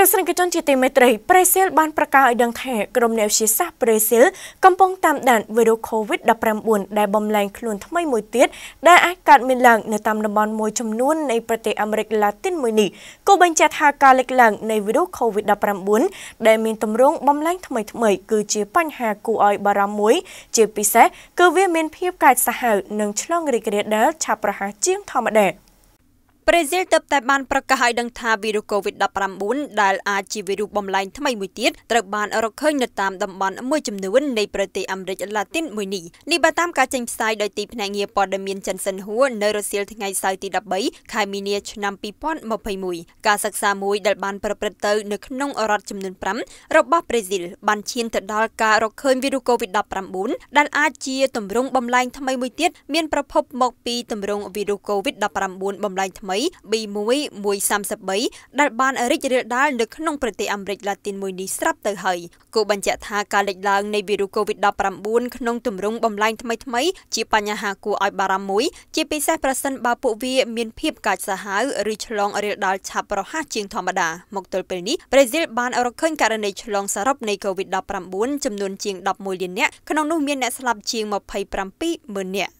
ទស្សនិកជនជាទីមេត្រីប្រេស៊ីលបានប្រកាសឲ្យដឹងថាក្រុមអ្នកវិទ្យាសាស្ត្រប្រេស៊ីលកំពុងតាមដានវីរុស COVID-19 ដែលបំលែងខ្លួនថ្មីមួយទៀតដែលអាចកើតមានឡើងនៅតាមតំបន់មួយចំនួននៃប្រទេសអាមេរិកឡាទីនមួយនេះក៏បញ្ជាក់ថាការលេចឡើងនៃវីរុស COVID-19 ដែលមានទម្រង់បំលែងថ្មីថ្មីគឺជាបញ្ហាគួរឲ្យបារម្ភមួយ ជាពិសេសគឺវាមានភាពកាចសាហាវនិងឆ្លងរីករាលដាលឆាប់រហ័សជាងធម្មតា។ប្រេស៊ីលទៅតែបានប្រកាសឲ្យដឹងថាវីរុស COVID-19 ដែលអាចជាវីរុសបំលែងថ្មីមួយទៀតត្រូវបានរកឃើញនៅតាមតំបន់មួយចំនួននៃប្រទេសអាមេរិកឡាទីនមួយនេះនេះបើតាមការចេញផ្សាយដោយទីភ្នាក់ងារព័ត៌មានចិនសិនហួរនៅរសៀលថ្ងៃសៅរ៍ទី13ខែមីនាឆ្នាំ2021ការសិក្សាមួយដែលបានប្រព្រឹត្តទៅនៅក្នុងរដ្ឋចំនួន5របស់ប្រេស៊ីលបានឈានទៅដល់ការរកឃើញវីរុស COVID-19 ដែលអាចជាទម្រង់បំលែងថ្មីមួយទៀតមានប្រភពមកពីទម្រង់វីរុស COVID-19 បំលែងថ្មី B1 133ដែលបានរីករាលដាលនៅក្នុងប្រទេសអាមេរិកឡាទីនមួយនេះស្រាប់ទៅហើយគូបញ្ជាក់ថាការលេចឡើងនៃវីរុស COVID-19 ក្នុងទម្រង់បំលែងថ្មីៗជាបញ្ហាគួរឲ្យ បារម្ភមួយ ជាពិសេសប្រសិនបើពួកវា មាន ភាពកាចសាហាវឬឆ្លងរាលដាលឆាប់រហ័សជាងធម្មតាមកទល់ពេលនេះប្រេស៊ីលបាន រកឃើញករណីឆ្លងសរុបនៃ COVID-19 ចំនួនជាង11លាននាក់ក្នុងនោះមានអ្នកស្លាប់ជាង270,000នាក់